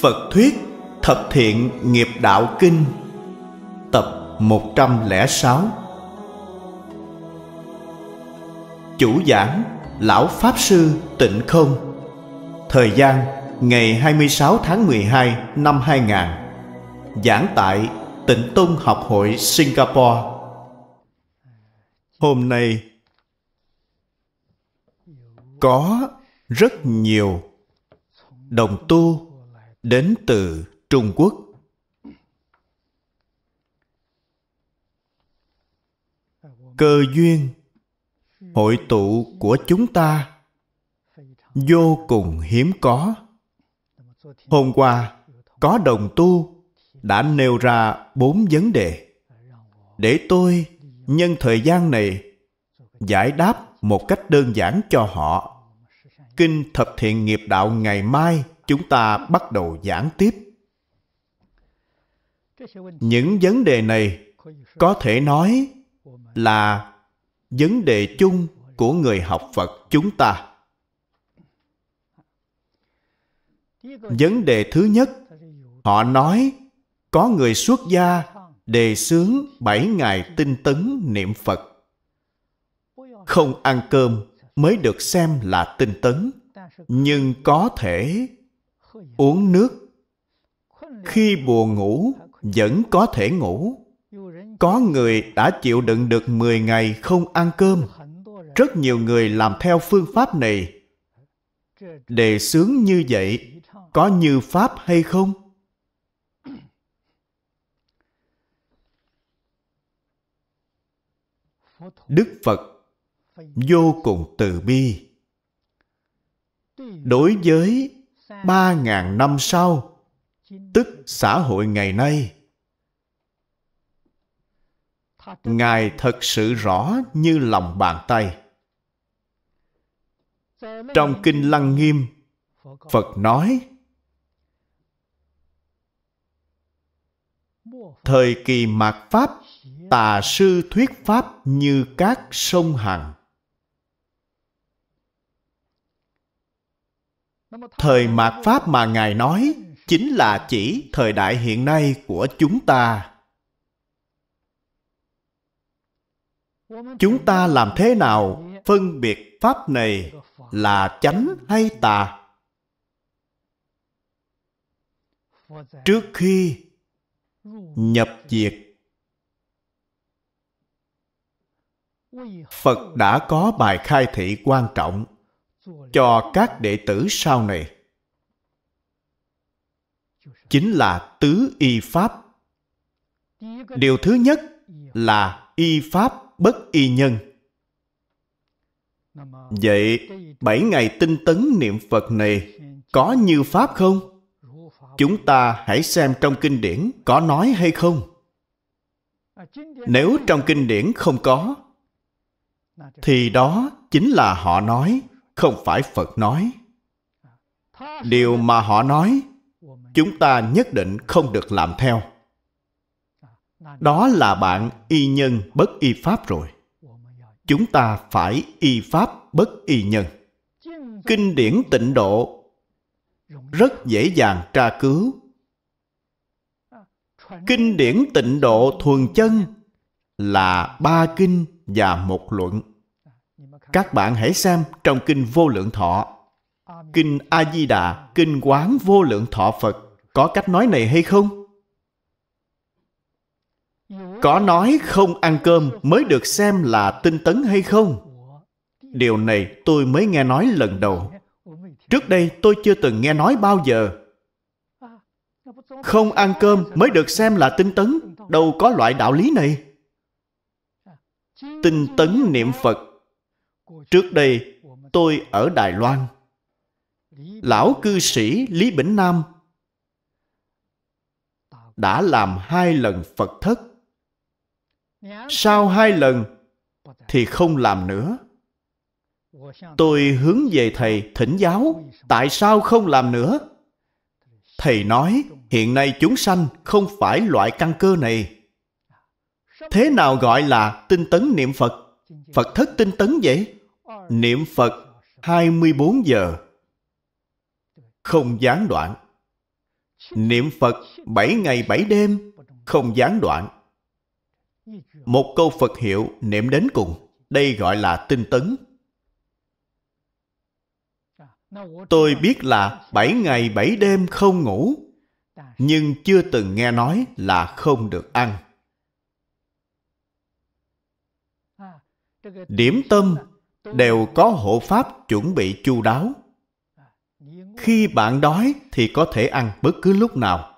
Phật Thuyết Thập Thiện Nghiệp Đạo Kinh Tập 106 Chủ giảng Lão Pháp Sư Tịnh Không Thời gian ngày 26 tháng 12 năm 2000 Giảng tại Tịnh Tôn Học hội Singapore Hôm nay có rất nhiều đồng tu đến từ Trung Quốc. Cơ duyên hội tụ của chúng ta vô cùng hiếm có. Hôm qua, có đồng tu đã nêu ra bốn vấn đề để tôi nhân thời gian này giải đáp một cách đơn giản cho họ kinh thập thiện nghiệp đạo ngày mai chúng ta bắt đầu giảng tiếp. Những vấn đề này có thể nói là vấn đề chung của người học Phật chúng ta. Vấn đề thứ nhất, họ nói có người xuất gia đề xướng bảy ngày tinh tấn niệm Phật. Không ăn cơm mới được xem là tinh tấn, nhưng có thể uống nước khi buồn ngủ vẫn có thể ngủ có người đã chịu đựng được 10 ngày không ăn cơm rất nhiều người làm theo phương pháp này đề sướng như vậy có như pháp hay không đức phật vô cùng từ bi đối với ba ngàn năm sau tức xã hội ngày nay ngài thật sự rõ như lòng bàn tay trong kinh lăng nghiêm phật nói thời kỳ mạt pháp tà sư thuyết pháp như các sông hằng Thời mạt Pháp mà Ngài nói chính là chỉ thời đại hiện nay của chúng ta. Chúng ta làm thế nào phân biệt Pháp này là chánh hay tà? Trước khi nhập diệt, Phật đã có bài khai thị quan trọng cho các đệ tử sau này chính là tứ y pháp điều thứ nhất là y pháp bất y nhân vậy bảy ngày tinh tấn niệm phật này có như pháp không chúng ta hãy xem trong kinh điển có nói hay không nếu trong kinh điển không có thì đó chính là họ nói không phải phật nói điều mà họ nói chúng ta nhất định không được làm theo đó là bạn y nhân bất y pháp rồi chúng ta phải y pháp bất y nhân kinh điển tịnh độ rất dễ dàng tra cứu kinh điển tịnh độ thuần chân là ba kinh và một luận các bạn hãy xem trong kinh vô lượng thọ kinh a di đà kinh quán vô lượng thọ phật có cách nói này hay không có nói không ăn cơm mới được xem là tinh tấn hay không điều này tôi mới nghe nói lần đầu trước đây tôi chưa từng nghe nói bao giờ không ăn cơm mới được xem là tinh tấn đâu có loại đạo lý này tinh tấn niệm phật trước đây tôi ở đài loan lão cư sĩ lý bỉnh nam đã làm hai lần phật thất sau hai lần thì không làm nữa tôi hướng về thầy thỉnh giáo tại sao không làm nữa thầy nói hiện nay chúng sanh không phải loại căn cơ này thế nào gọi là tinh tấn niệm phật phật thất tinh tấn vậy niệm Phật 24 giờ không gián đoạn. Niệm Phật 7 ngày 7 đêm không gián đoạn. Một câu Phật hiệu niệm đến cùng, đây gọi là tinh tấn. Tôi biết là 7 ngày 7 đêm không ngủ, nhưng chưa từng nghe nói là không được ăn. Điểm tâm đều có hộ pháp chuẩn bị chu đáo. Khi bạn đói thì có thể ăn bất cứ lúc nào.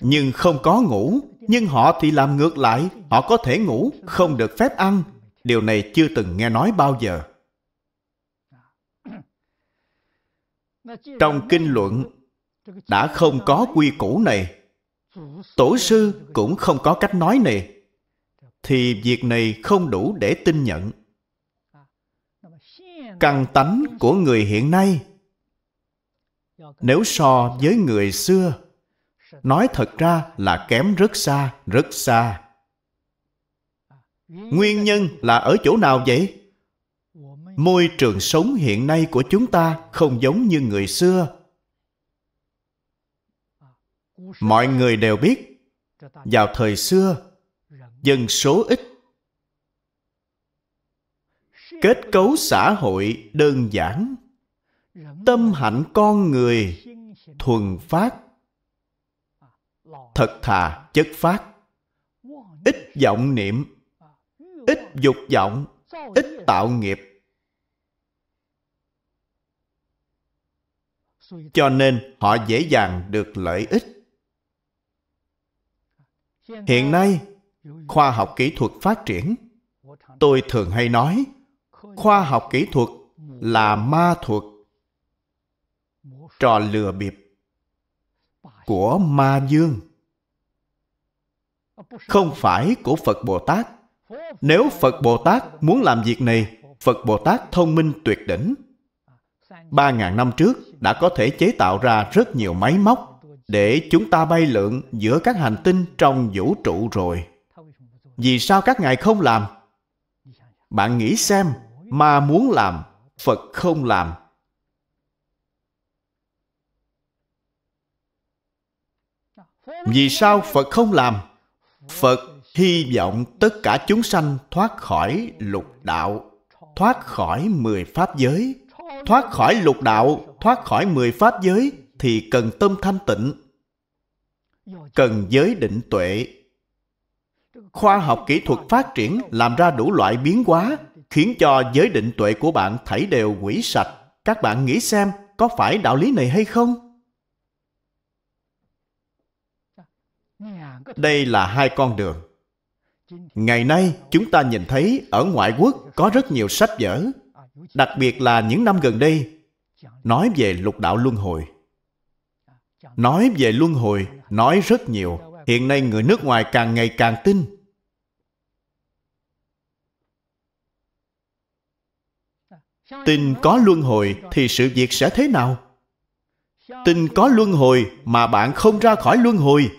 Nhưng không có ngủ, nhưng họ thì làm ngược lại, họ có thể ngủ, không được phép ăn. Điều này chưa từng nghe nói bao giờ. Trong kinh luận đã không có quy củ này, tổ sư cũng không có cách nói này thì việc này không đủ để tin nhận căn tánh của người hiện nay nếu so với người xưa nói thật ra là kém rất xa rất xa nguyên nhân là ở chỗ nào vậy môi trường sống hiện nay của chúng ta không giống như người xưa mọi người đều biết vào thời xưa dân số ít kết cấu xã hội đơn giản tâm hạnh con người thuần phát thật thà chất phát ít vọng niệm ít dục vọng ít tạo nghiệp cho nên họ dễ dàng được lợi ích hiện nay khoa học kỹ thuật phát triển tôi thường hay nói khoa học kỹ thuật là ma thuật trò lừa bịp của ma dương không phải của phật bồ tát nếu phật bồ tát muốn làm việc này phật bồ tát thông minh tuyệt đỉnh ba ngàn năm trước đã có thể chế tạo ra rất nhiều máy móc để chúng ta bay lượn giữa các hành tinh trong vũ trụ rồi vì sao các ngài không làm bạn nghĩ xem mà muốn làm phật không làm vì sao phật không làm phật hy vọng tất cả chúng sanh thoát khỏi lục đạo thoát khỏi mười pháp giới thoát khỏi lục đạo thoát khỏi mười pháp giới thì cần tâm thanh tịnh cần giới định tuệ khoa học kỹ thuật phát triển làm ra đủ loại biến hóa, khiến cho giới định tuệ của bạn thảy đều quỷ sạch. Các bạn nghĩ xem, có phải đạo lý này hay không? Đây là hai con đường. Ngày nay, chúng ta nhìn thấy ở ngoại quốc có rất nhiều sách vở, đặc biệt là những năm gần đây, nói về lục đạo luân hồi. Nói về luân hồi, nói rất nhiều. Hiện nay người nước ngoài càng ngày càng tin tin có luân hồi thì sự việc sẽ thế nào tin có luân hồi mà bạn không ra khỏi luân hồi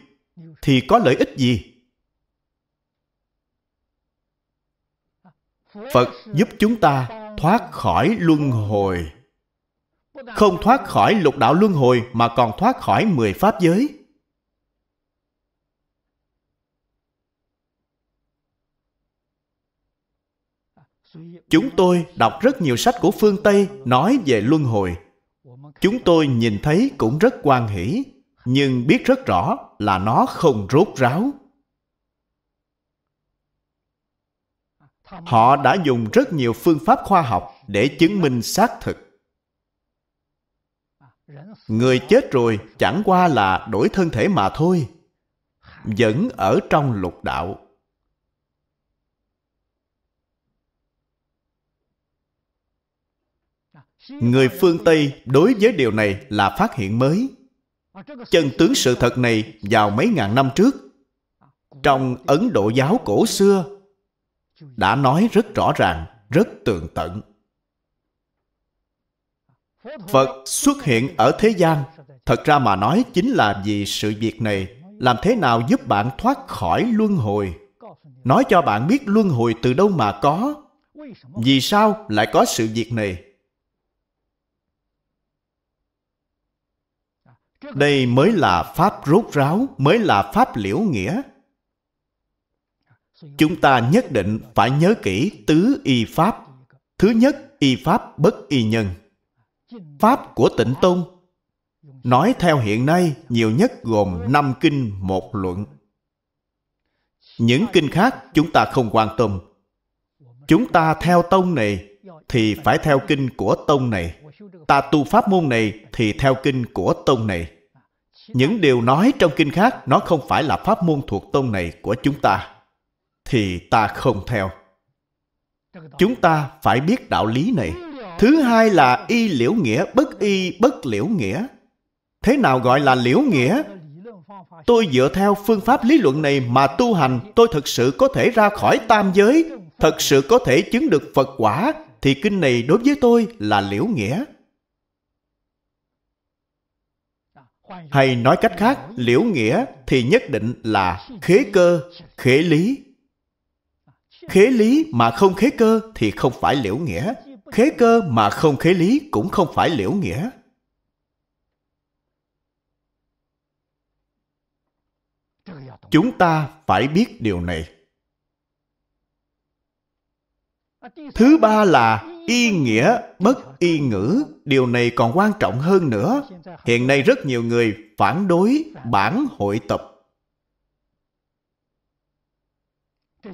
thì có lợi ích gì phật giúp chúng ta thoát khỏi luân hồi không thoát khỏi lục đạo luân hồi mà còn thoát khỏi mười pháp giới chúng tôi đọc rất nhiều sách của phương tây nói về luân hồi chúng tôi nhìn thấy cũng rất quan hỷ nhưng biết rất rõ là nó không rốt ráo họ đã dùng rất nhiều phương pháp khoa học để chứng minh xác thực người chết rồi chẳng qua là đổi thân thể mà thôi vẫn ở trong lục đạo người phương tây đối với điều này là phát hiện mới chân tướng sự thật này vào mấy ngàn năm trước trong ấn độ giáo cổ xưa đã nói rất rõ ràng rất tường tận phật xuất hiện ở thế gian thật ra mà nói chính là vì sự việc này làm thế nào giúp bạn thoát khỏi luân hồi nói cho bạn biết luân hồi từ đâu mà có vì sao lại có sự việc này Đây mới là Pháp rốt ráo, mới là Pháp liễu nghĩa. Chúng ta nhất định phải nhớ kỹ tứ y Pháp. Thứ nhất, y Pháp bất y nhân. Pháp của tịnh Tôn nói theo hiện nay nhiều nhất gồm năm kinh một luận. Những kinh khác chúng ta không quan tâm. Chúng ta theo tông này thì phải theo kinh của tông này ta tu pháp môn này thì theo kinh của tông này. Những điều nói trong kinh khác nó không phải là pháp môn thuộc tông này của chúng ta. Thì ta không theo. Chúng ta phải biết đạo lý này. Thứ hai là y liễu nghĩa bất y bất liễu nghĩa. Thế nào gọi là liễu nghĩa? Tôi dựa theo phương pháp lý luận này mà tu hành, tôi thực sự có thể ra khỏi tam giới, thật sự có thể chứng được Phật quả, thì kinh này đối với tôi là liễu nghĩa. hay nói cách khác liễu nghĩa thì nhất định là khế cơ khế lý khế lý mà không khế cơ thì không phải liễu nghĩa khế cơ mà không khế lý cũng không phải liễu nghĩa chúng ta phải biết điều này thứ ba là y nghĩa, bất y ngữ, điều này còn quan trọng hơn nữa. Hiện nay rất nhiều người phản đối bản hội tập.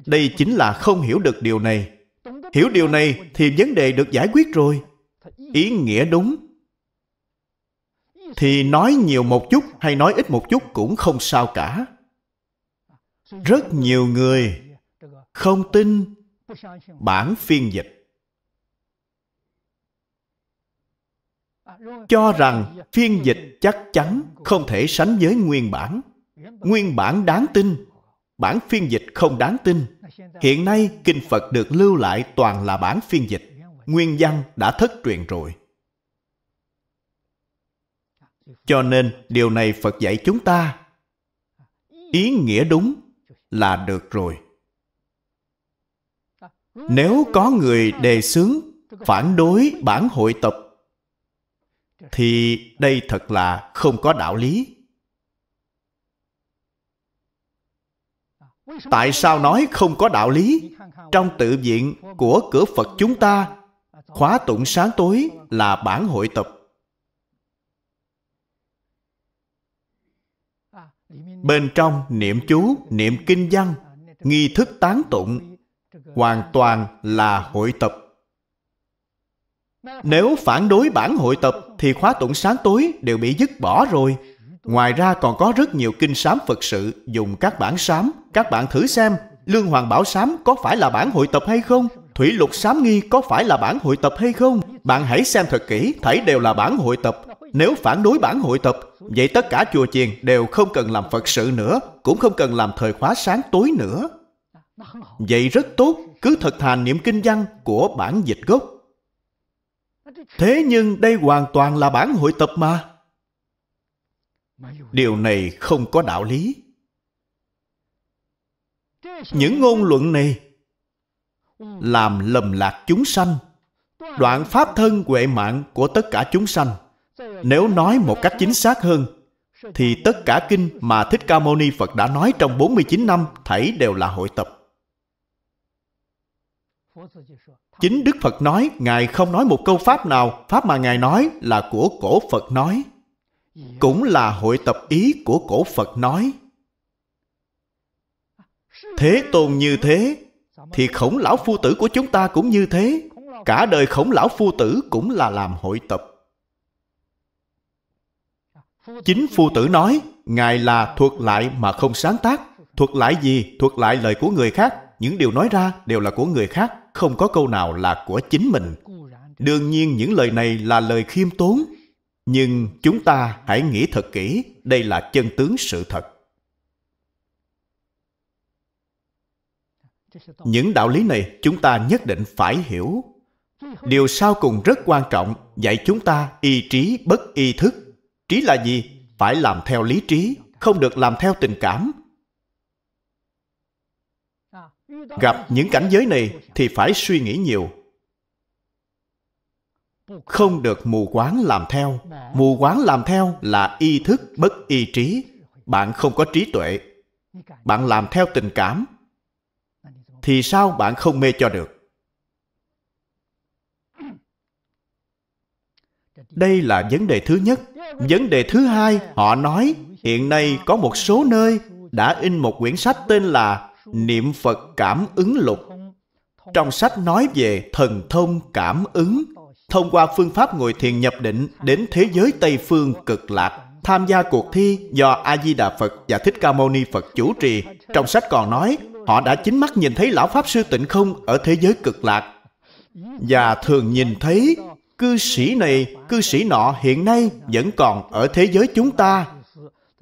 Đây chính là không hiểu được điều này. Hiểu điều này thì vấn đề được giải quyết rồi. Ý nghĩa đúng. Thì nói nhiều một chút hay nói ít một chút cũng không sao cả. Rất nhiều người không tin bản phiên dịch À, cho rằng phiên dịch chắc chắn không thể sánh với nguyên bản nguyên bản đáng tin bản phiên dịch không đáng tin hiện nay kinh phật được lưu lại toàn là bản phiên dịch nguyên văn đã thất truyền rồi cho nên điều này phật dạy chúng ta ý nghĩa đúng là được rồi nếu có người đề xướng phản đối bản hội tập thì đây thật là không có đạo lý tại sao nói không có đạo lý trong tự viện của cửa phật chúng ta khóa tụng sáng tối là bản hội tập bên trong niệm chú niệm kinh văn nghi thức tán tụng hoàn toàn là hội tập nếu phản đối bản hội tập thì khóa tụng sáng tối đều bị dứt bỏ rồi. Ngoài ra còn có rất nhiều kinh sám Phật sự dùng các bản sám. Các bạn thử xem, Lương Hoàng Bảo sám có phải là bản hội tập hay không? Thủy Lục sám nghi có phải là bản hội tập hay không? Bạn hãy xem thật kỹ, thấy đều là bản hội tập. Nếu phản đối bản hội tập, vậy tất cả chùa chiền đều không cần làm Phật sự nữa, cũng không cần làm thời khóa sáng tối nữa. Vậy rất tốt, cứ thật thà niệm kinh văn của bản dịch gốc thế nhưng đây hoàn toàn là bản hội tập mà điều này không có đạo lý những ngôn luận này làm lầm lạc chúng sanh đoạn pháp thân huệ mạng của tất cả chúng sanh nếu nói một cách chính xác hơn thì tất cả kinh mà Thích Ca Mâu Ni Phật đã nói trong 49 năm thảy đều là hội tập. Chính Đức Phật nói, Ngài không nói một câu Pháp nào, Pháp mà Ngài nói là của cổ Phật nói. Cũng là hội tập ý của cổ Phật nói. Thế tôn như thế, thì khổng lão phu tử của chúng ta cũng như thế. Cả đời khổng lão phu tử cũng là làm hội tập. Chính phu tử nói, Ngài là thuật lại mà không sáng tác. Thuật lại gì? Thuật lại lời của người khác. Những điều nói ra đều là của người khác không có câu nào là của chính mình đương nhiên những lời này là lời khiêm tốn nhưng chúng ta hãy nghĩ thật kỹ đây là chân tướng sự thật những đạo lý này chúng ta nhất định phải hiểu điều sau cùng rất quan trọng dạy chúng ta y trí bất y thức trí là gì phải làm theo lý trí không được làm theo tình cảm gặp những cảnh giới này thì phải suy nghĩ nhiều không được mù quáng làm theo mù quáng làm theo là y thức bất y trí bạn không có trí tuệ bạn làm theo tình cảm thì sao bạn không mê cho được đây là vấn đề thứ nhất vấn đề thứ hai họ nói hiện nay có một số nơi đã in một quyển sách tên là niệm phật cảm ứng lục trong sách nói về thần thông cảm ứng thông qua phương pháp ngồi thiền nhập định đến thế giới tây phương cực lạc tham gia cuộc thi do a di đà phật và thích ca mâu ni phật chủ trì trong sách còn nói họ đã chính mắt nhìn thấy lão pháp sư tịnh không ở thế giới cực lạc và thường nhìn thấy cư sĩ này cư sĩ nọ hiện nay vẫn còn ở thế giới chúng ta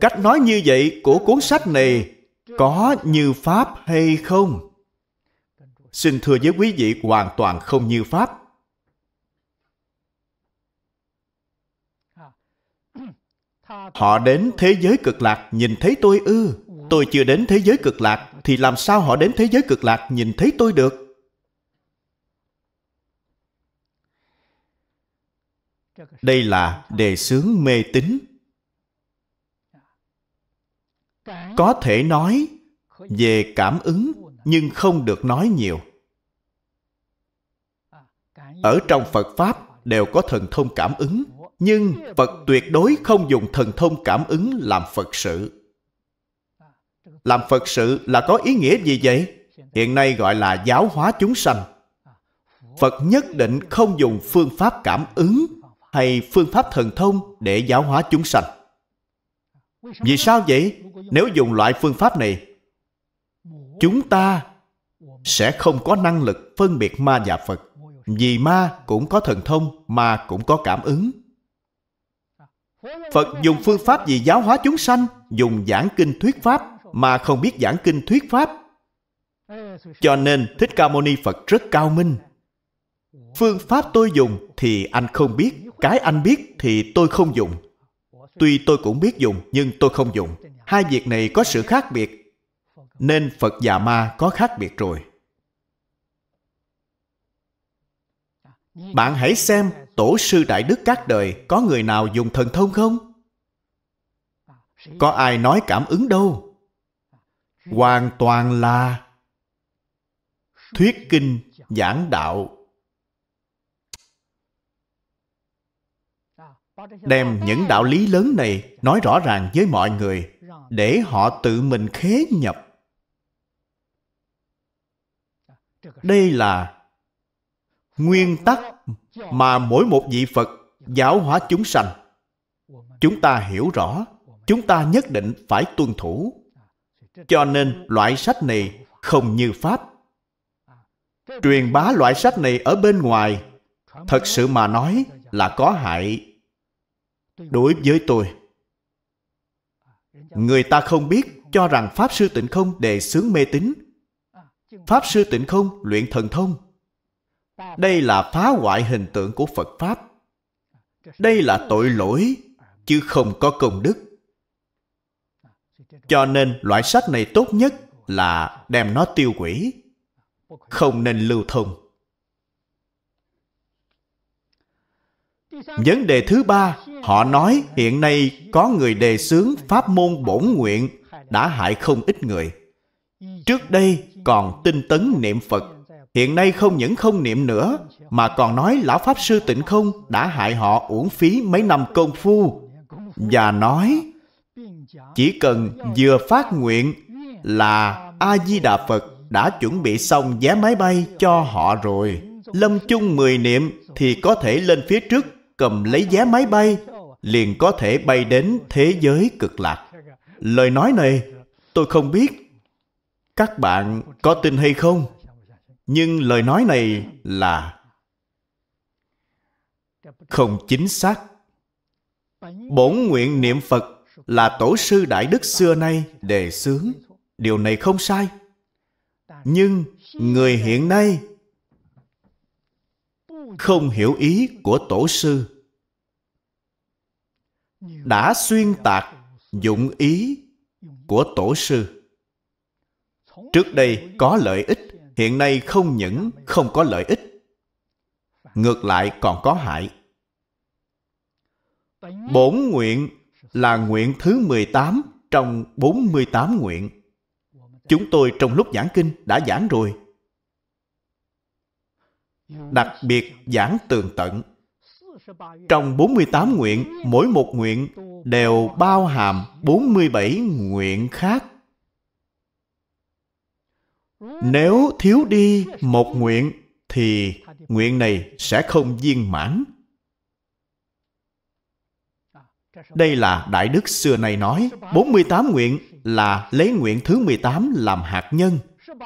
cách nói như vậy của cuốn sách này có như pháp hay không xin thưa với quý vị hoàn toàn không như pháp họ đến thế giới cực lạc nhìn thấy tôi ư tôi chưa đến thế giới cực lạc thì làm sao họ đến thế giới cực lạc nhìn thấy tôi được đây là đề xướng mê tín có thể nói về cảm ứng nhưng không được nói nhiều ở trong phật pháp đều có thần thông cảm ứng nhưng phật tuyệt đối không dùng thần thông cảm ứng làm phật sự làm phật sự là có ý nghĩa gì vậy hiện nay gọi là giáo hóa chúng sanh phật nhất định không dùng phương pháp cảm ứng hay phương pháp thần thông để giáo hóa chúng sanh vì sao vậy? Nếu dùng loại phương pháp này, chúng ta sẽ không có năng lực phân biệt ma và Phật. Vì ma cũng có thần thông, ma cũng có cảm ứng. Phật dùng phương pháp gì giáo hóa chúng sanh, dùng giảng kinh thuyết pháp mà không biết giảng kinh thuyết pháp. Cho nên Thích Ca Mâu Ni Phật rất cao minh. Phương pháp tôi dùng thì anh không biết, cái anh biết thì tôi không dùng. Tuy tôi cũng biết dùng nhưng tôi không dùng. Hai việc này có sự khác biệt. Nên Phật và ma có khác biệt rồi. Bạn hãy xem tổ sư đại đức các đời có người nào dùng thần thông không? Có ai nói cảm ứng đâu. Hoàn toàn là thuyết kinh giảng đạo đem những đạo lý lớn này nói rõ ràng với mọi người để họ tự mình khế nhập đây là nguyên tắc mà mỗi một vị phật giáo hóa chúng sanh chúng ta hiểu rõ chúng ta nhất định phải tuân thủ cho nên loại sách này không như pháp truyền bá loại sách này ở bên ngoài thật sự mà nói là có hại đối với tôi người ta không biết cho rằng pháp sư tịnh không đề xướng mê tín pháp sư tịnh không luyện thần thông đây là phá hoại hình tượng của phật pháp đây là tội lỗi chứ không có công đức cho nên loại sách này tốt nhất là đem nó tiêu hủy không nên lưu thông Vấn đề thứ ba, họ nói hiện nay có người đề xướng pháp môn bổn nguyện đã hại không ít người. Trước đây còn tinh tấn niệm Phật, hiện nay không những không niệm nữa mà còn nói lão pháp sư Tịnh Không đã hại họ uổng phí mấy năm công phu và nói chỉ cần vừa phát nguyện là A Di Đà Phật đã chuẩn bị xong vé máy bay cho họ rồi. Lâm chung 10 niệm thì có thể lên phía trước cầm lấy vé máy bay liền có thể bay đến thế giới cực lạc. Lời nói này tôi không biết các bạn có tin hay không, nhưng lời nói này là không chính xác. Bổn nguyện niệm Phật là tổ sư đại đức xưa nay đề xướng, điều này không sai. Nhưng người hiện nay không hiểu ý của tổ sư đã xuyên tạc dụng ý của tổ sư trước đây có lợi ích hiện nay không những không có lợi ích ngược lại còn có hại bổn nguyện là nguyện thứ 18 trong 48 nguyện. Chúng tôi trong lúc giảng kinh đã giảng rồi, đặc biệt giảng tường tận. Trong 48 nguyện, mỗi một nguyện đều bao hàm 47 nguyện khác. Nếu thiếu đi một nguyện thì nguyện này sẽ không viên mãn. Đây là Đại Đức xưa nay nói, 48 nguyện là lấy nguyện thứ 18 làm hạt nhân.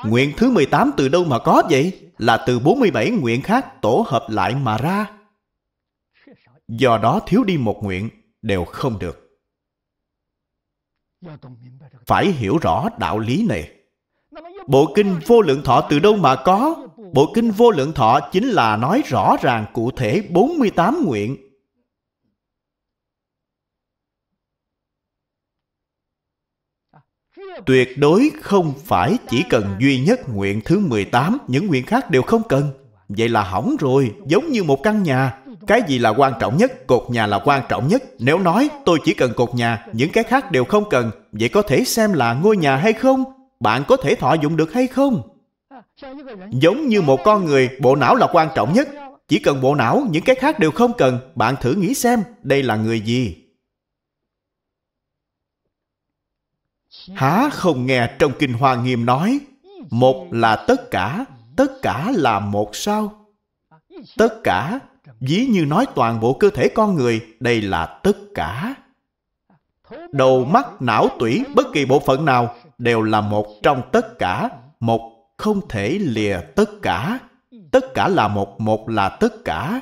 Nguyện thứ 18 từ đâu mà có vậy? là từ 47 nguyện khác tổ hợp lại mà ra. Do đó thiếu đi một nguyện đều không được. Phải hiểu rõ đạo lý này. Bộ kinh vô lượng thọ từ đâu mà có? Bộ kinh vô lượng thọ chính là nói rõ ràng cụ thể 48 nguyện tuyệt đối không phải chỉ cần duy nhất nguyện thứ 18, những nguyện khác đều không cần. Vậy là hỏng rồi, giống như một căn nhà. Cái gì là quan trọng nhất? Cột nhà là quan trọng nhất. Nếu nói tôi chỉ cần cột nhà, những cái khác đều không cần, vậy có thể xem là ngôi nhà hay không? Bạn có thể thọ dụng được hay không? Giống như một con người, bộ não là quan trọng nhất. Chỉ cần bộ não, những cái khác đều không cần. Bạn thử nghĩ xem, đây là người gì? há không nghe trong kinh hoa nghiêm nói một là tất cả tất cả là một sao tất cả ví như nói toàn bộ cơ thể con người đây là tất cả đầu mắt não tủy bất kỳ bộ phận nào đều là một trong tất cả một không thể lìa tất cả tất cả là một một là tất cả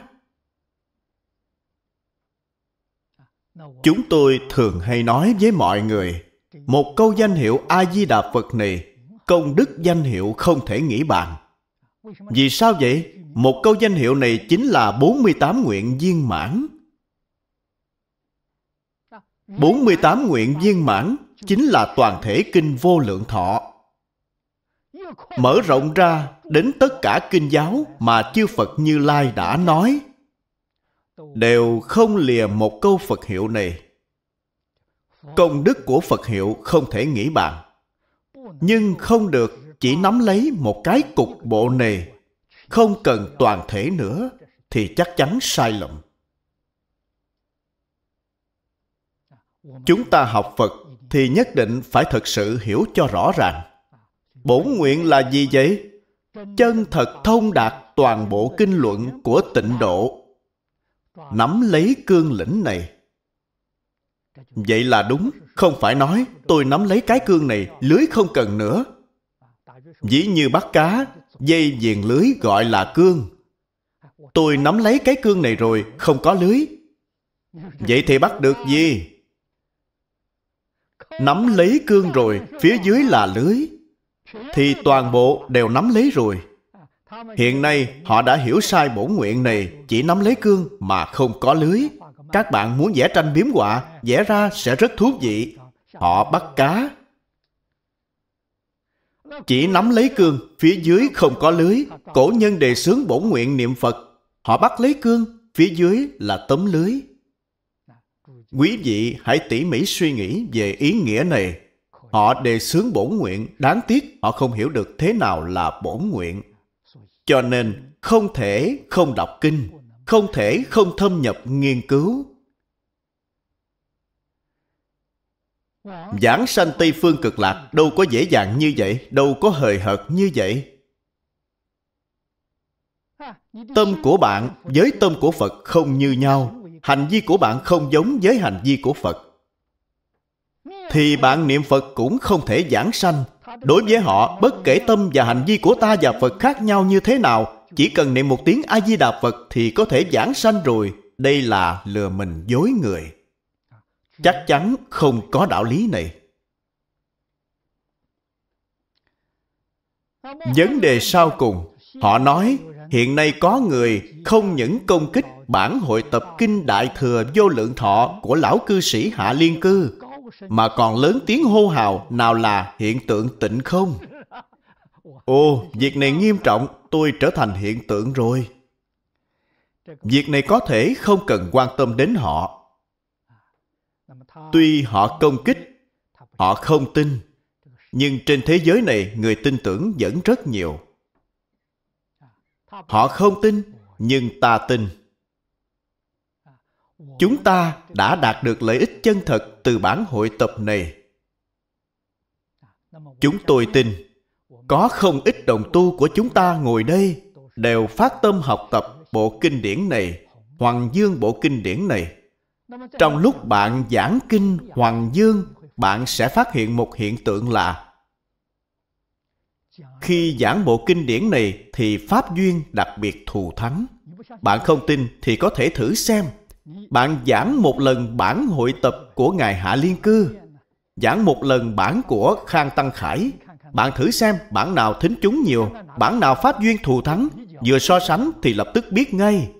chúng tôi thường hay nói với mọi người một câu danh hiệu A-di-đà Phật này, công đức danh hiệu không thể nghĩ bàn. Vì sao vậy? Một câu danh hiệu này chính là 48 nguyện viên mãn. 48 nguyện viên mãn chính là toàn thể kinh vô lượng thọ. Mở rộng ra đến tất cả kinh giáo mà chư Phật Như Lai đã nói đều không lìa một câu Phật hiệu này công đức của phật hiệu không thể nghĩ bàn nhưng không được chỉ nắm lấy một cái cục bộ nề không cần toàn thể nữa thì chắc chắn sai lầm chúng ta học phật thì nhất định phải thật sự hiểu cho rõ ràng bổn nguyện là gì vậy chân thật thông đạt toàn bộ kinh luận của tịnh độ nắm lấy cương lĩnh này Vậy là đúng, không phải nói tôi nắm lấy cái cương này, lưới không cần nữa. Dĩ như bắt cá, dây viền lưới gọi là cương. Tôi nắm lấy cái cương này rồi, không có lưới. Vậy thì bắt được gì? Nắm lấy cương rồi, phía dưới là lưới. Thì toàn bộ đều nắm lấy rồi. Hiện nay, họ đã hiểu sai bổ nguyện này, chỉ nắm lấy cương mà không có lưới các bạn muốn vẽ tranh biếm họa vẽ ra sẽ rất thú vị họ bắt cá chỉ nắm lấy cương phía dưới không có lưới cổ nhân đề xướng bổn nguyện niệm phật họ bắt lấy cương phía dưới là tấm lưới quý vị hãy tỉ mỉ suy nghĩ về ý nghĩa này họ đề xướng bổn nguyện đáng tiếc họ không hiểu được thế nào là bổn nguyện cho nên không thể không đọc kinh không thể không thâm nhập nghiên cứu. Giảng sanh Tây Phương cực lạc đâu có dễ dàng như vậy, đâu có hời hợt như vậy. Tâm của bạn với tâm của Phật không như nhau, hành vi của bạn không giống với hành vi của Phật. Thì bạn niệm Phật cũng không thể giảng sanh. Đối với họ, bất kể tâm và hành vi của ta và Phật khác nhau như thế nào, chỉ cần niệm một tiếng A-di-đà Phật thì có thể giảng sanh rồi. Đây là lừa mình dối người. Chắc chắn không có đạo lý này. Vấn đề sau cùng, họ nói hiện nay có người không những công kích bản hội tập kinh Đại Thừa Vô Lượng Thọ của lão cư sĩ Hạ Liên Cư, mà còn lớn tiếng hô hào nào là hiện tượng tịnh không. Ồ, việc này nghiêm trọng, tôi trở thành hiện tượng rồi. Việc này có thể không cần quan tâm đến họ. Tuy họ công kích, họ không tin, nhưng trên thế giới này người tin tưởng vẫn rất nhiều. Họ không tin, nhưng ta tin. Chúng ta đã đạt được lợi ích chân thật từ bản hội tập này. Chúng tôi tin có không ít đồng tu của chúng ta ngồi đây đều phát tâm học tập bộ kinh điển này, Hoàng Dương bộ kinh điển này. Trong lúc bạn giảng kinh Hoàng Dương, bạn sẽ phát hiện một hiện tượng là khi giảng bộ kinh điển này thì pháp duyên đặc biệt thù thắng. Bạn không tin thì có thể thử xem. Bạn giảng một lần bản hội tập của Ngài Hạ Liên Cư, giảng một lần bản của Khang Tăng Khải, bạn thử xem bản nào thính chúng nhiều, bản nào pháp duyên thù thắng, vừa so sánh thì lập tức biết ngay.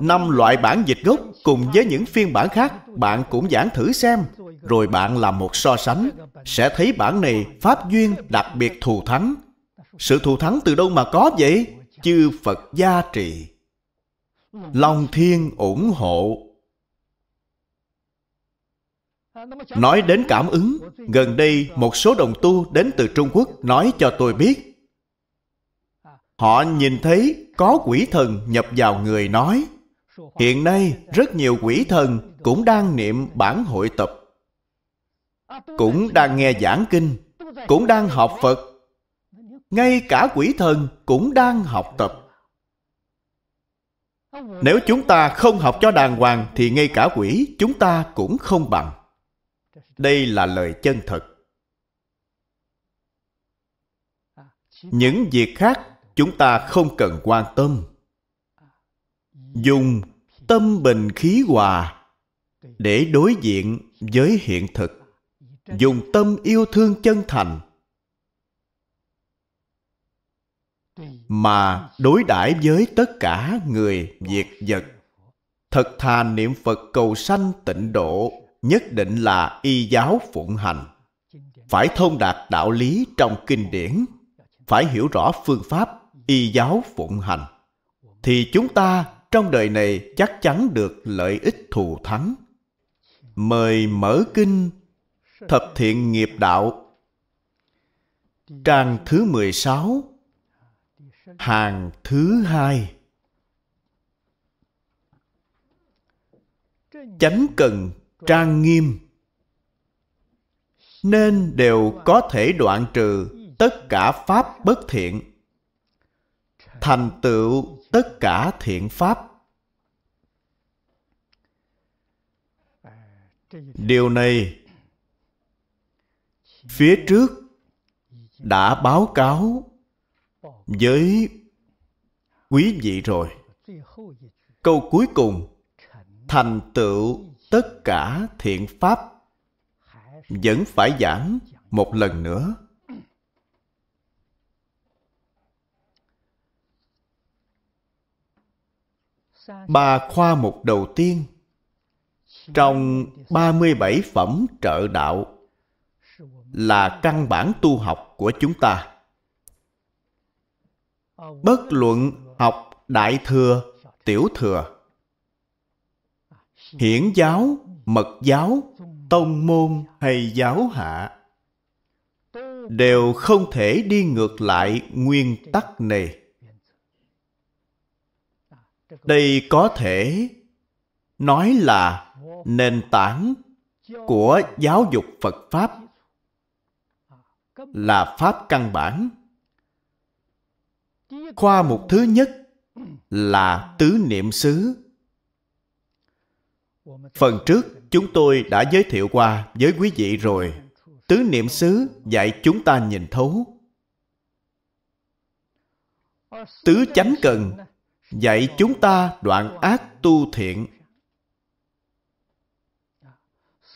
Năm loại bản dịch gốc cùng với những phiên bản khác, bạn cũng giảng thử xem, rồi bạn làm một so sánh, sẽ thấy bản này pháp duyên đặc biệt thù thắng. Sự thù thắng từ đâu mà có vậy? Chư Phật gia trì. Long Thiên ủng hộ Nói đến cảm ứng, gần đây một số đồng tu đến từ Trung Quốc nói cho tôi biết. Họ nhìn thấy có quỷ thần nhập vào người nói. Hiện nay, rất nhiều quỷ thần cũng đang niệm bản hội tập. Cũng đang nghe giảng kinh, cũng đang học Phật. Ngay cả quỷ thần cũng đang học tập. Nếu chúng ta không học cho đàng hoàng thì ngay cả quỷ chúng ta cũng không bằng đây là lời chân thật những việc khác chúng ta không cần quan tâm dùng tâm bình khí hòa để đối diện với hiện thực dùng tâm yêu thương chân thành mà đối đãi với tất cả người việt vật thật thà niệm phật cầu sanh tịnh độ nhất định là y giáo phụng hành. Phải thông đạt đạo lý trong kinh điển, phải hiểu rõ phương pháp y giáo phụng hành. Thì chúng ta trong đời này chắc chắn được lợi ích thù thắng. Mời mở kinh Thập thiện nghiệp đạo Trang thứ 16 Hàng thứ hai Chánh cần trang nghiêm nên đều có thể đoạn trừ tất cả pháp bất thiện thành tựu tất cả thiện pháp điều này phía trước đã báo cáo với quý vị rồi câu cuối cùng thành tựu tất cả thiện pháp vẫn phải giảng một lần nữa ba khoa mục đầu tiên trong 37 phẩm trợ đạo là căn bản tu học của chúng ta. Bất luận học đại thừa, tiểu thừa, hiển giáo mật giáo tông môn hay giáo hạ đều không thể đi ngược lại nguyên tắc này đây có thể nói là nền tảng của giáo dục phật pháp là pháp căn bản khoa mục thứ nhất là tứ niệm xứ phần trước chúng tôi đã giới thiệu qua với quý vị rồi tứ niệm xứ dạy chúng ta nhìn thấu tứ chánh cần dạy chúng ta đoạn ác tu thiện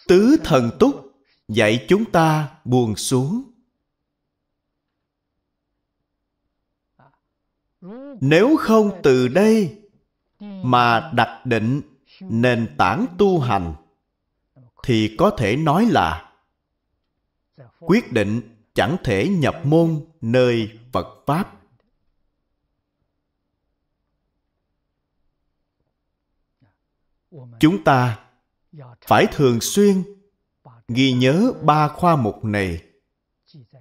tứ thần túc dạy chúng ta buồn xuống nếu không từ đây mà đặt định nền tảng tu hành thì có thể nói là quyết định chẳng thể nhập môn nơi phật pháp chúng ta phải thường xuyên ghi nhớ ba khoa mục này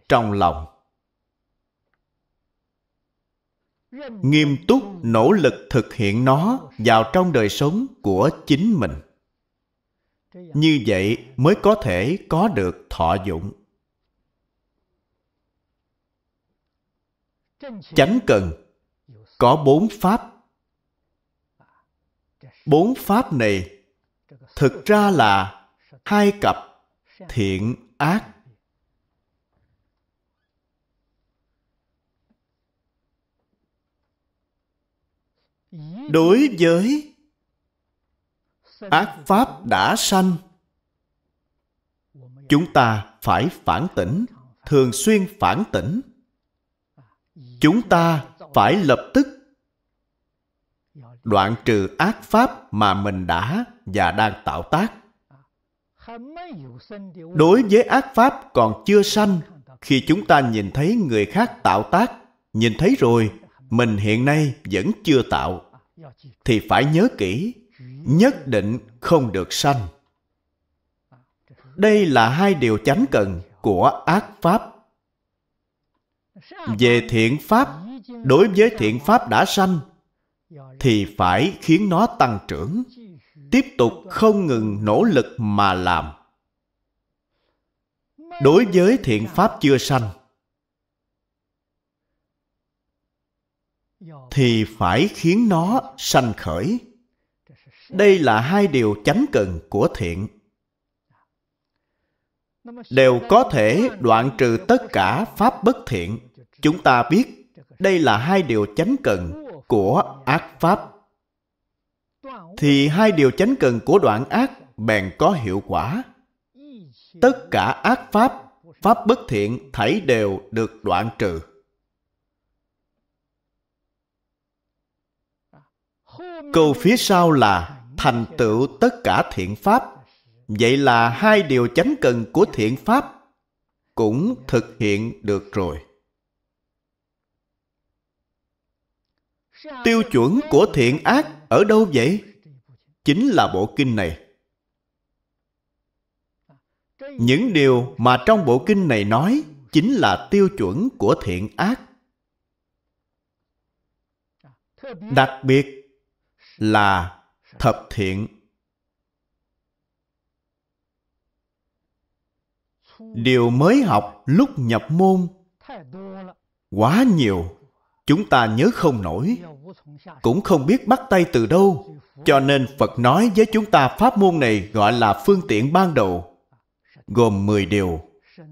trong lòng nghiêm túc nỗ lực thực hiện nó vào trong đời sống của chính mình như vậy mới có thể có được thọ dụng chánh cần có bốn pháp bốn pháp này thực ra là hai cặp thiện ác đối với ác pháp đã sanh chúng ta phải phản tỉnh thường xuyên phản tỉnh chúng ta phải lập tức đoạn trừ ác pháp mà mình đã và đang tạo tác đối với ác pháp còn chưa sanh khi chúng ta nhìn thấy người khác tạo tác nhìn thấy rồi mình hiện nay vẫn chưa tạo thì phải nhớ kỹ nhất định không được sanh đây là hai điều chánh cần của ác pháp về thiện pháp đối với thiện pháp đã sanh thì phải khiến nó tăng trưởng tiếp tục không ngừng nỗ lực mà làm đối với thiện pháp chưa sanh thì phải khiến nó sanh khởi đây là hai điều chánh cần của thiện đều có thể đoạn trừ tất cả pháp bất thiện chúng ta biết đây là hai điều chánh cần của ác pháp thì hai điều chánh cần của đoạn ác bèn có hiệu quả tất cả ác pháp pháp bất thiện thảy đều được đoạn trừ câu phía sau là thành tựu tất cả thiện pháp vậy là hai điều chánh cần của thiện pháp cũng thực hiện được rồi tiêu chuẩn của thiện ác ở đâu vậy chính là bộ kinh này những điều mà trong bộ kinh này nói chính là tiêu chuẩn của thiện ác đặc biệt là thập thiện điều mới học lúc nhập môn quá nhiều chúng ta nhớ không nổi cũng không biết bắt tay từ đâu cho nên phật nói với chúng ta pháp môn này gọi là phương tiện ban đầu gồm 10 điều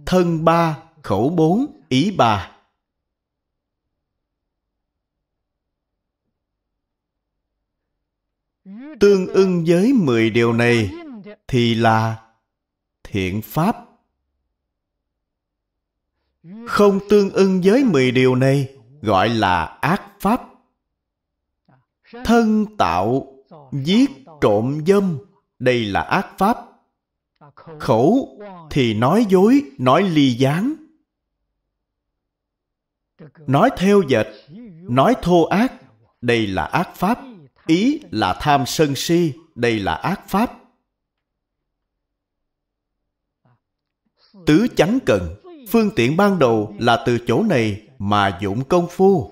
thân ba khẩu bốn ý ba tương ưng với mười điều này thì là thiện pháp không tương ưng với mười điều này gọi là ác pháp thân tạo giết trộm dâm đây là ác pháp khẩu thì nói dối nói ly gián nói theo dệt nói thô ác đây là ác pháp ý là tham sân si đây là ác pháp tứ chánh cần phương tiện ban đầu là từ chỗ này mà dụng công phu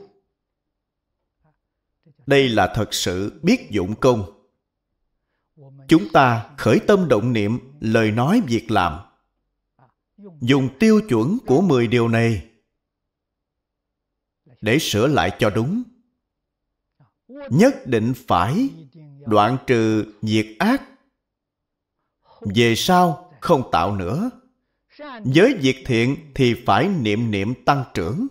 đây là thật sự biết dụng công chúng ta khởi tâm động niệm lời nói việc làm dùng tiêu chuẩn của 10 điều này để sửa lại cho đúng nhất định phải đoạn trừ diệt ác về sau không tạo nữa với việc thiện thì phải niệm niệm tăng trưởng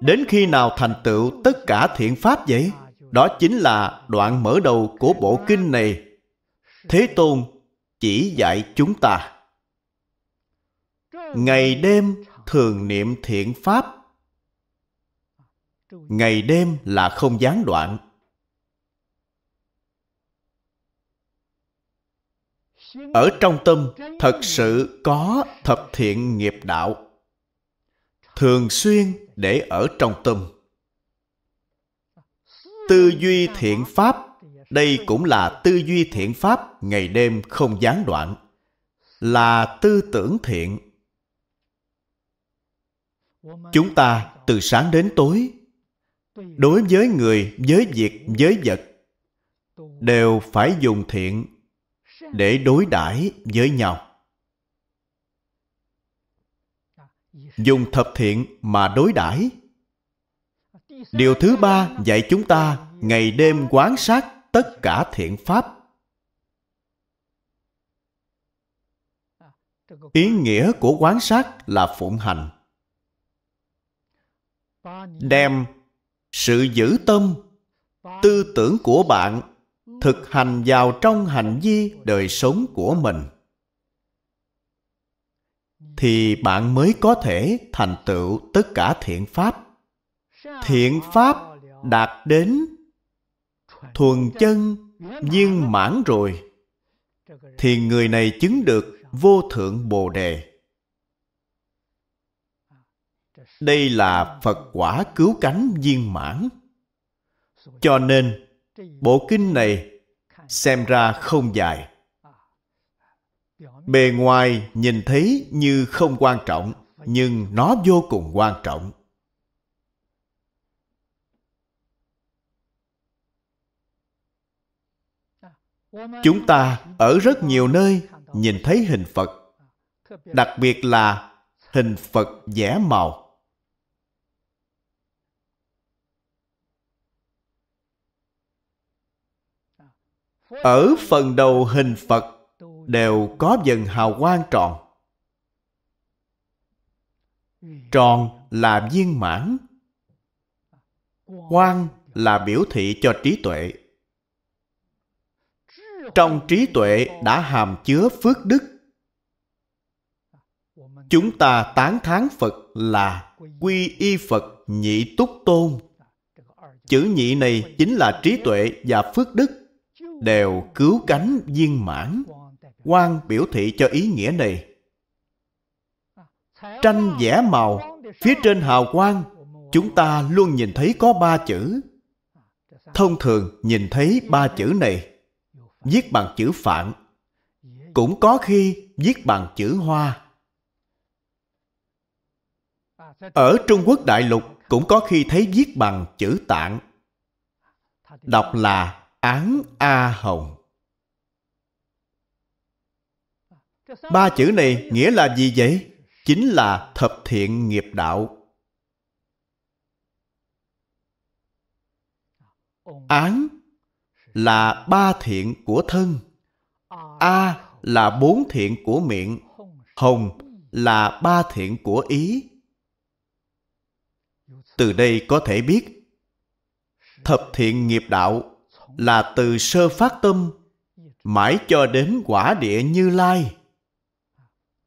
đến khi nào thành tựu tất cả thiện pháp vậy đó chính là đoạn mở đầu của bộ kinh này thế tôn chỉ dạy chúng ta ngày đêm thường niệm thiện pháp ngày đêm là không gián đoạn ở trong tâm thật sự có thập thiện nghiệp đạo thường xuyên để ở trong tâm tư duy thiện pháp đây cũng là tư duy thiện pháp ngày đêm không gián đoạn là tư tưởng thiện chúng ta từ sáng đến tối đối với người với việc với vật đều phải dùng thiện để đối đãi với nhau dùng thập thiện mà đối đãi điều thứ ba dạy chúng ta ngày đêm quán sát tất cả thiện pháp ý nghĩa của quán sát là phụng hành đem sự giữ tâm tư tưởng của bạn thực hành vào trong hành vi đời sống của mình thì bạn mới có thể thành tựu tất cả thiện pháp thiện pháp đạt đến thuần chân viên mãn rồi thì người này chứng được vô thượng bồ đề Đây là Phật quả cứu cánh viên mãn. Cho nên, bộ kinh này xem ra không dài. Bề ngoài nhìn thấy như không quan trọng, nhưng nó vô cùng quan trọng. Chúng ta ở rất nhiều nơi nhìn thấy hình Phật, đặc biệt là hình Phật vẽ màu. ở phần đầu hình phật đều có dần hào quang tròn tròn là viên mãn quang là biểu thị cho trí tuệ trong trí tuệ đã hàm chứa phước đức chúng ta tán thán phật là quy y phật nhị túc tôn chữ nhị này chính là trí tuệ và phước đức đều cứu cánh viên mãn quan biểu thị cho ý nghĩa này tranh vẽ màu phía trên hào quang chúng ta luôn nhìn thấy có ba chữ thông thường nhìn thấy ba chữ này viết bằng chữ phạn cũng có khi viết bằng chữ hoa ở trung quốc đại lục cũng có khi thấy viết bằng chữ tạng đọc là Án A Hồng Ba chữ này nghĩa là gì vậy? Chính là thập thiện nghiệp đạo. Án là ba thiện của thân. A là bốn thiện của miệng. Hồng là ba thiện của ý. Từ đây có thể biết thập thiện nghiệp đạo là từ sơ phát tâm mãi cho đến quả địa như lai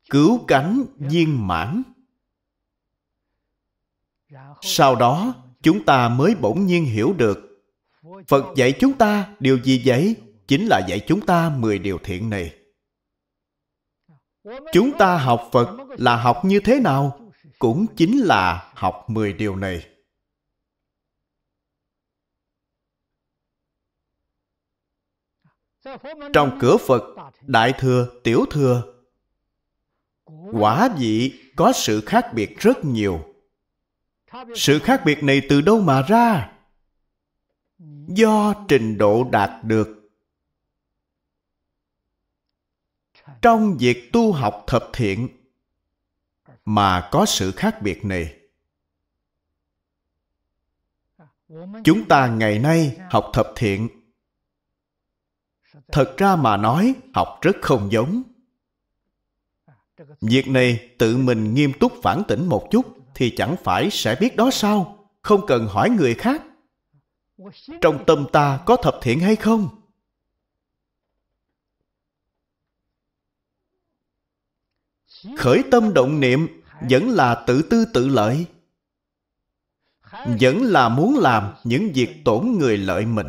cứu cánh viên mãn sau đó chúng ta mới bỗng nhiên hiểu được phật dạy chúng ta điều gì vậy chính là dạy chúng ta mười điều thiện này chúng ta học phật là học như thế nào cũng chính là học mười điều này Trong cửa Phật, Đại Thừa, Tiểu Thừa, quả vị có sự khác biệt rất nhiều. Sự khác biệt này từ đâu mà ra? Do trình độ đạt được trong việc tu học thập thiện mà có sự khác biệt này chúng ta ngày nay học thập thiện thật ra mà nói học rất không giống việc này tự mình nghiêm túc phản tỉnh một chút thì chẳng phải sẽ biết đó sao không cần hỏi người khác trong tâm ta có thập thiện hay không khởi tâm động niệm vẫn là tự tư tự lợi vẫn là muốn làm những việc tổn người lợi mình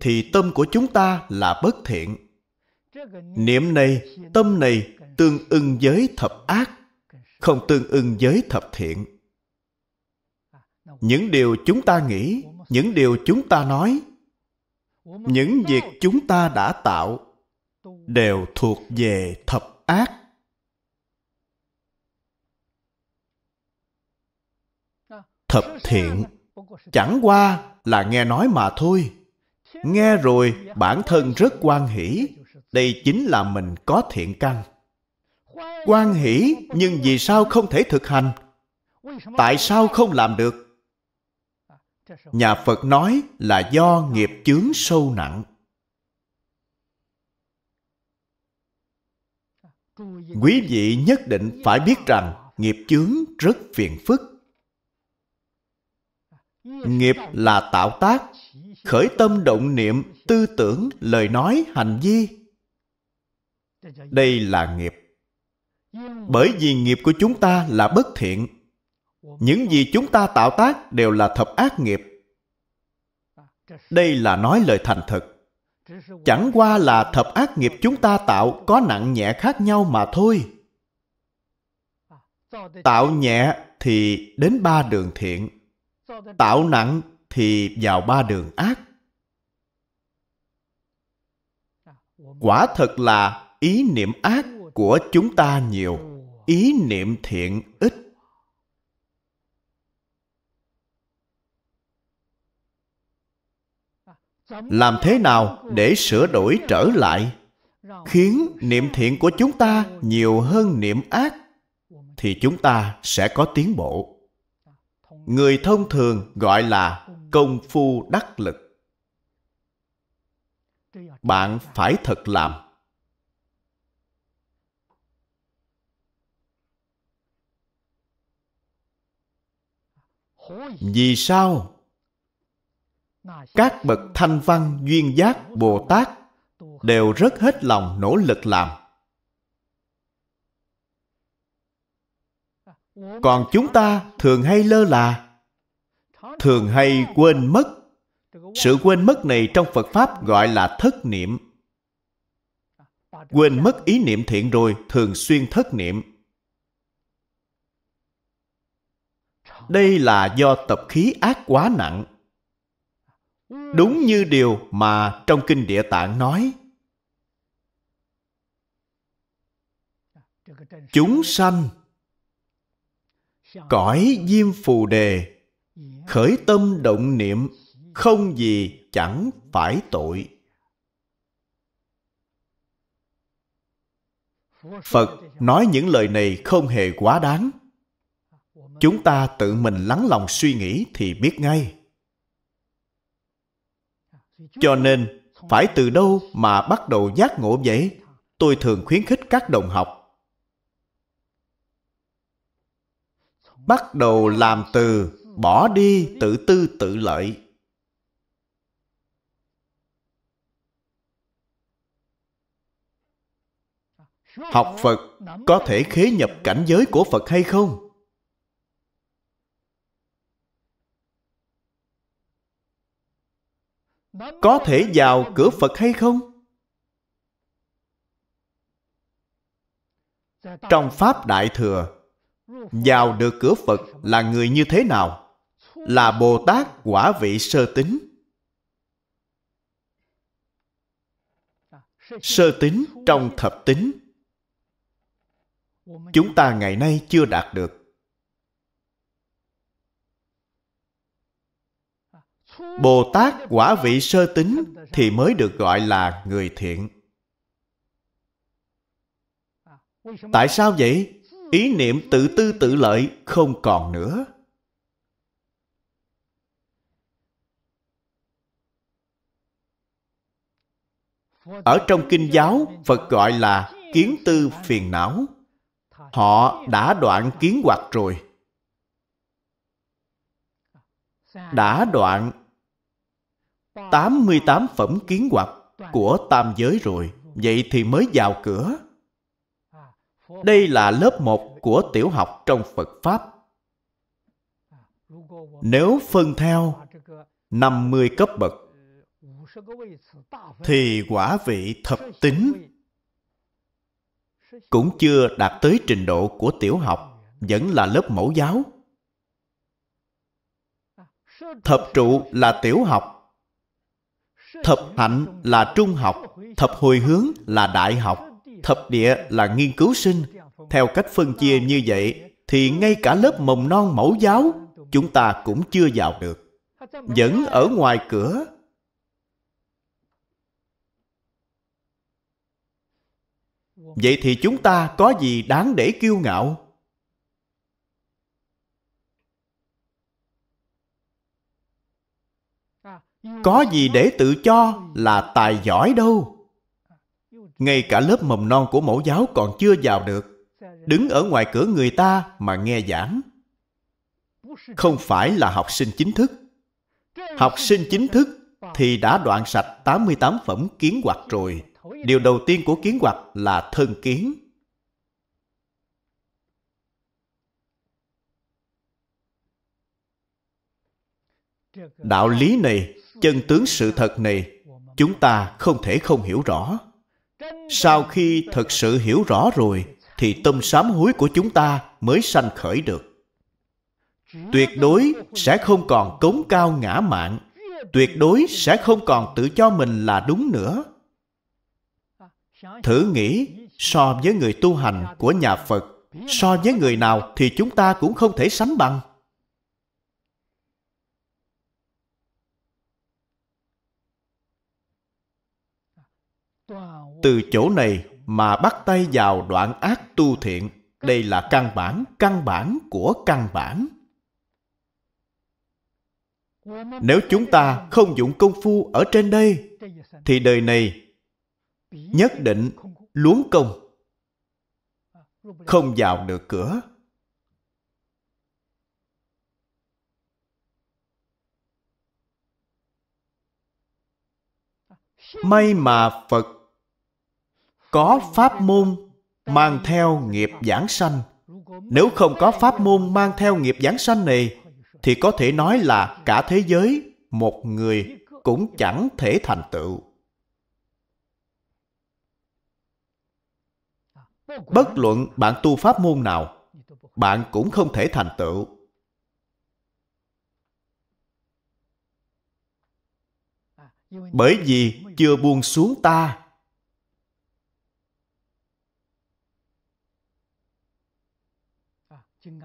thì tâm của chúng ta là bất thiện niệm này tâm này tương ưng với thập ác không tương ưng với thập thiện những điều chúng ta nghĩ những điều chúng ta nói những việc chúng ta đã tạo đều thuộc về thập ác thập thiện chẳng qua là nghe nói mà thôi nghe rồi bản thân rất quan hỷ đây chính là mình có thiện căn quan hỷ nhưng vì sao không thể thực hành tại sao không làm được nhà phật nói là do nghiệp chướng sâu nặng quý vị nhất định phải biết rằng nghiệp chướng rất phiền phức nghiệp là tạo tác khởi tâm động niệm tư tưởng lời nói hành vi đây là nghiệp bởi vì nghiệp của chúng ta là bất thiện những gì chúng ta tạo tác đều là thập ác nghiệp đây là nói lời thành thực chẳng qua là thập ác nghiệp chúng ta tạo có nặng nhẹ khác nhau mà thôi tạo nhẹ thì đến ba đường thiện tạo nặng thì vào ba đường ác. Quả thật là ý niệm ác của chúng ta nhiều, ý niệm thiện ít. Làm thế nào để sửa đổi trở lại khiến niệm thiện của chúng ta nhiều hơn niệm ác thì chúng ta sẽ có tiến bộ người thông thường gọi là công phu đắc lực bạn phải thật làm vì sao các bậc thanh văn duyên giác bồ tát đều rất hết lòng nỗ lực làm còn chúng ta thường hay lơ là thường hay quên mất sự quên mất này trong phật pháp gọi là thất niệm quên mất ý niệm thiện rồi thường xuyên thất niệm đây là do tập khí ác quá nặng đúng như điều mà trong kinh địa tạng nói chúng sanh cõi diêm phù đề Dạ. khởi tâm động niệm không gì chẳng phải tội phật nói những lời này không hề quá đáng chúng ta tự mình lắng lòng suy nghĩ thì biết ngay cho nên phải từ đâu mà bắt đầu giác ngộ vậy tôi thường khuyến khích các đồng học bắt đầu làm từ bỏ đi tự tư tự lợi học phật có thể khế nhập cảnh giới của phật hay không có thể vào cửa phật hay không trong pháp đại thừa vào được cửa phật là người như thế nào là Bồ Tát quả vị sơ tính. Sơ tính trong thập tính chúng ta ngày nay chưa đạt được. Bồ Tát quả vị sơ tính thì mới được gọi là người thiện. Tại sao vậy? Ý niệm tự tư tự lợi không còn nữa. ở trong kinh giáo phật gọi là kiến tư phiền não họ đã đoạn kiến hoạt rồi đã đoạn 88 phẩm kiến hoạt của tam giới rồi vậy thì mới vào cửa đây là lớp 1 của tiểu học trong Phật Pháp. Nếu phân theo 50 cấp bậc thì quả vị thập tính cũng chưa đạt tới trình độ của tiểu học vẫn là lớp mẫu giáo thập trụ là tiểu học thập hạnh là trung học thập hồi hướng là đại học thập địa là nghiên cứu sinh theo cách phân chia như vậy thì ngay cả lớp mầm non mẫu giáo chúng ta cũng chưa vào được vẫn ở ngoài cửa vậy thì chúng ta có gì đáng để kiêu ngạo có gì để tự cho là tài giỏi đâu ngay cả lớp mầm non của mẫu giáo còn chưa vào được đứng ở ngoài cửa người ta mà nghe giảng không phải là học sinh chính thức học sinh chính thức thì đã đoạn sạch 88 phẩm kiến hoạt rồi điều đầu tiên của kiến hoạch là thân kiến đạo lý này chân tướng sự thật này chúng ta không thể không hiểu rõ sau khi thật sự hiểu rõ rồi thì tâm sám hối của chúng ta mới sanh khởi được tuyệt đối sẽ không còn cống cao ngã mạng tuyệt đối sẽ không còn tự cho mình là đúng nữa thử nghĩ so với người tu hành của nhà phật so với người nào thì chúng ta cũng không thể sánh bằng từ chỗ này mà bắt tay vào đoạn ác tu thiện đây là căn bản căn bản của căn bản nếu chúng ta không dụng công phu ở trên đây thì đời này nhất định luống công không vào được cửa may mà phật có pháp môn mang theo nghiệp giảng sanh nếu không có pháp môn mang theo nghiệp giảng sanh này thì có thể nói là cả thế giới một người cũng chẳng thể thành tựu bất luận bạn tu pháp môn nào bạn cũng không thể thành tựu bởi vì chưa buông xuống ta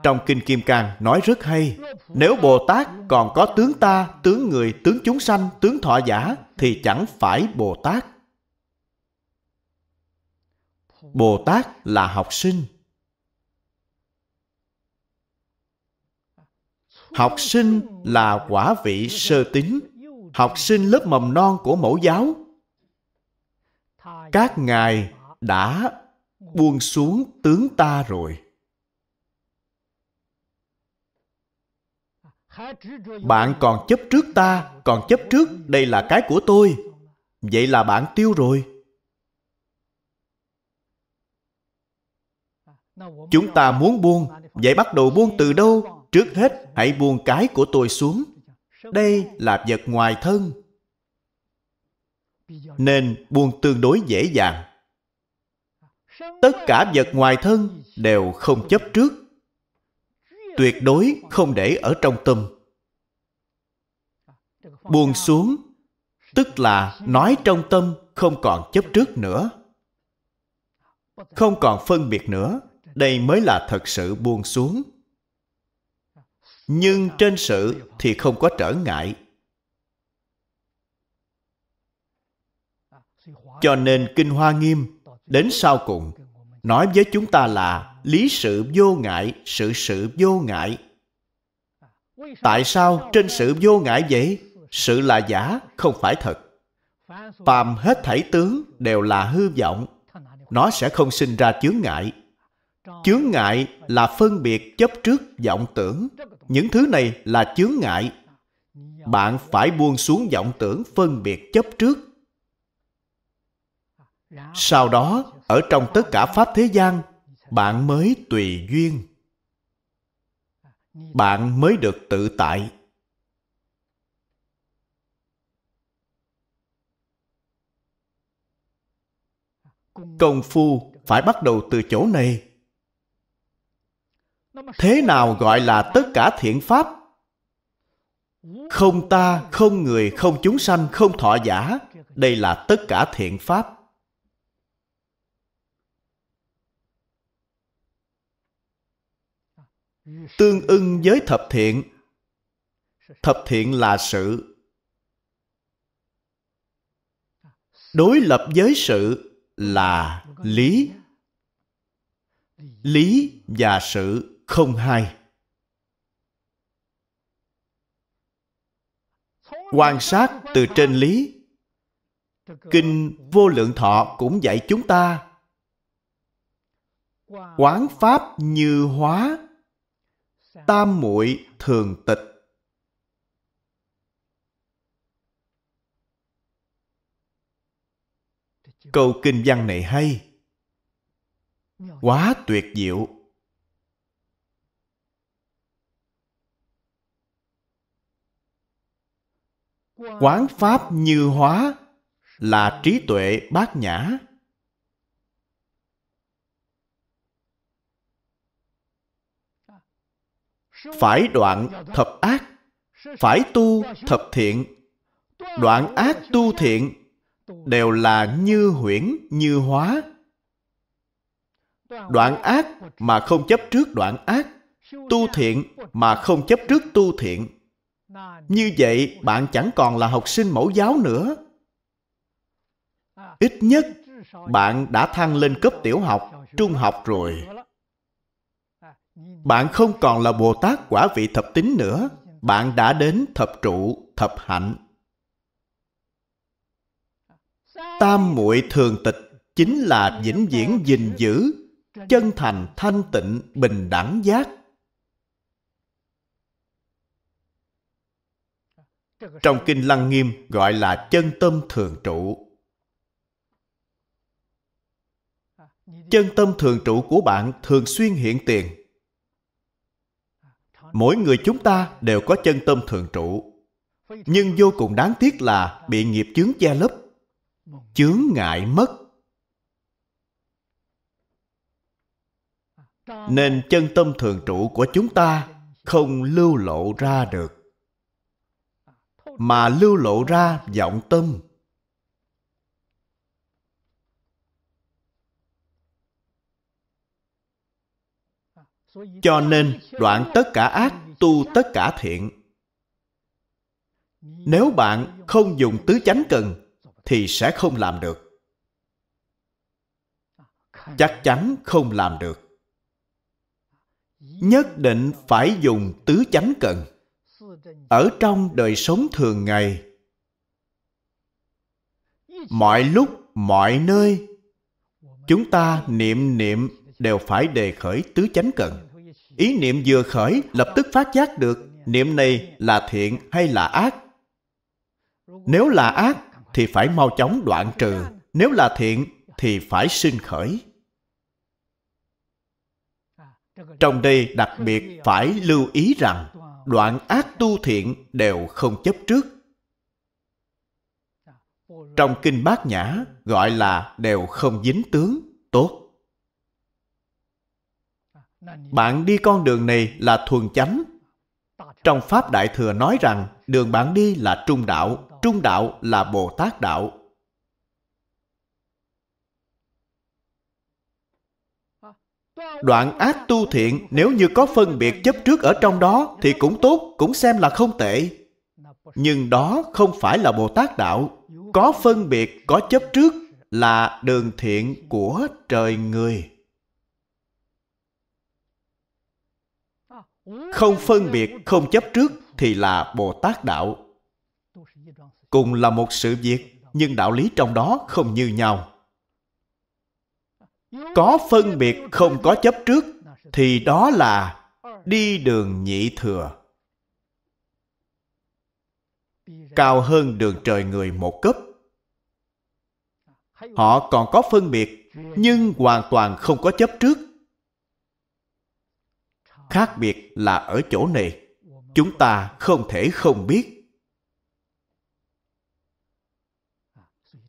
trong kinh kim cang nói rất hay nếu bồ tát còn có tướng ta tướng người tướng chúng sanh tướng thọ giả thì chẳng phải bồ tát bồ tát là học sinh học sinh là quả vị sơ tính học sinh lớp mầm non của mẫu giáo các ngài đã buông xuống tướng ta rồi bạn còn chấp trước ta còn chấp trước đây là cái của tôi vậy là bạn tiêu rồi Chúng ta muốn buông, vậy bắt đầu buông từ đâu? Trước hết, hãy buông cái của tôi xuống. Đây là vật ngoài thân. Nên buông tương đối dễ dàng. Tất cả vật ngoài thân đều không chấp trước. Tuyệt đối không để ở trong tâm. Buông xuống, tức là nói trong tâm không còn chấp trước nữa. Không còn phân biệt nữa đây mới là thật sự buông xuống nhưng trên sự thì không có trở ngại cho nên kinh hoa nghiêm đến sau cùng nói với chúng ta là lý sự vô ngại sự sự vô ngại tại sao trên sự vô ngại vậy sự là giả không phải thật phàm hết thảy tướng đều là hư vọng nó sẽ không sinh ra chướng ngại chướng ngại là phân biệt chấp trước vọng tưởng những thứ này là chướng ngại bạn phải buông xuống vọng tưởng phân biệt chấp trước sau đó ở trong tất cả pháp thế gian bạn mới tùy duyên bạn mới được tự tại công phu phải bắt đầu từ chỗ này thế nào gọi là tất cả thiện pháp không ta không người không chúng sanh không thọ giả đây là tất cả thiện pháp tương ưng với thập thiện thập thiện là sự đối lập với sự là lý lý và sự không 02 Quan sát từ trên lý Kinh Vô Lượng Thọ cũng dạy chúng ta Quán Pháp như hóa Tam muội thường tịch Câu kinh văn này hay Quá tuyệt diệu quán pháp như hóa là trí tuệ bát nhã phải đoạn thập ác phải tu thập thiện đoạn ác tu thiện đều là như huyễn như hóa đoạn ác mà không chấp trước đoạn ác tu thiện mà không chấp trước tu thiện như vậy bạn chẳng còn là học sinh mẫu giáo nữa ít nhất bạn đã thăng lên cấp tiểu học trung học rồi bạn không còn là bồ tát quả vị thập tính nữa bạn đã đến thập trụ thập hạnh tam muội thường tịch chính là vĩnh viễn gìn giữ chân thành thanh tịnh bình đẳng giác trong kinh lăng nghiêm gọi là chân tâm thường trụ chân tâm thường trụ của bạn thường xuyên hiện tiền mỗi người chúng ta đều có chân tâm thường trụ nhưng vô cùng đáng tiếc là bị nghiệp chướng che lấp chướng ngại mất nên chân tâm thường trụ của chúng ta không lưu lộ ra được mà lưu lộ ra vọng tâm. Cho nên, đoạn tất cả ác, tu tất cả thiện. Nếu bạn không dùng tứ chánh cần, thì sẽ không làm được. Chắc chắn không làm được. Nhất định phải dùng tứ chánh cần ở trong đời sống thường ngày mọi lúc mọi nơi chúng ta niệm niệm đều phải đề khởi tứ chánh cận ý niệm vừa khởi lập tức phát giác được niệm này là thiện hay là ác nếu là ác thì phải mau chóng đoạn trừ nếu là thiện thì phải sinh khởi trong đây đặc biệt phải lưu ý rằng đoạn ác tu thiện đều không chấp trước. Trong kinh bát nhã gọi là đều không dính tướng, tốt. Bạn đi con đường này là thuần chánh. Trong Pháp Đại Thừa nói rằng đường bạn đi là trung đạo, trung đạo là Bồ Tát đạo, Đoạn ác tu thiện nếu như có phân biệt chấp trước ở trong đó thì cũng tốt, cũng xem là không tệ. Nhưng đó không phải là Bồ Tát Đạo. Có phân biệt, có chấp trước là đường thiện của trời người. Không phân biệt, không chấp trước thì là Bồ Tát Đạo. Cùng là một sự việc, nhưng đạo lý trong đó không như nhau có phân biệt không có chấp trước thì đó là đi đường nhị thừa cao hơn đường trời người một cấp họ còn có phân biệt nhưng hoàn toàn không có chấp trước khác biệt là ở chỗ này chúng ta không thể không biết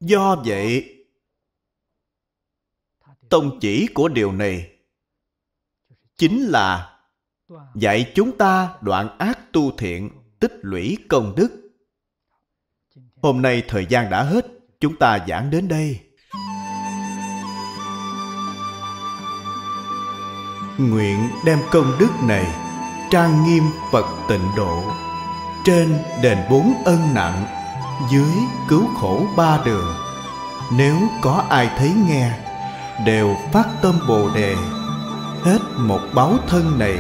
do vậy tông chỉ của điều này chính là dạy chúng ta đoạn ác tu thiện, tích lũy công đức. Hôm nay thời gian đã hết, chúng ta giảng đến đây. Nguyện đem công đức này trang nghiêm Phật tịnh độ, trên đền bốn ân nặng, dưới cứu khổ ba đường. Nếu có ai thấy nghe đều phát tâm bồ đề hết một báo thân này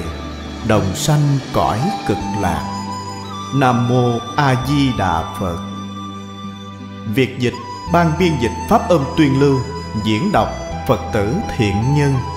đồng sanh cõi cực lạc nam mô a di đà phật việc dịch ban biên dịch pháp âm tuyên lưu diễn đọc phật tử thiện nhân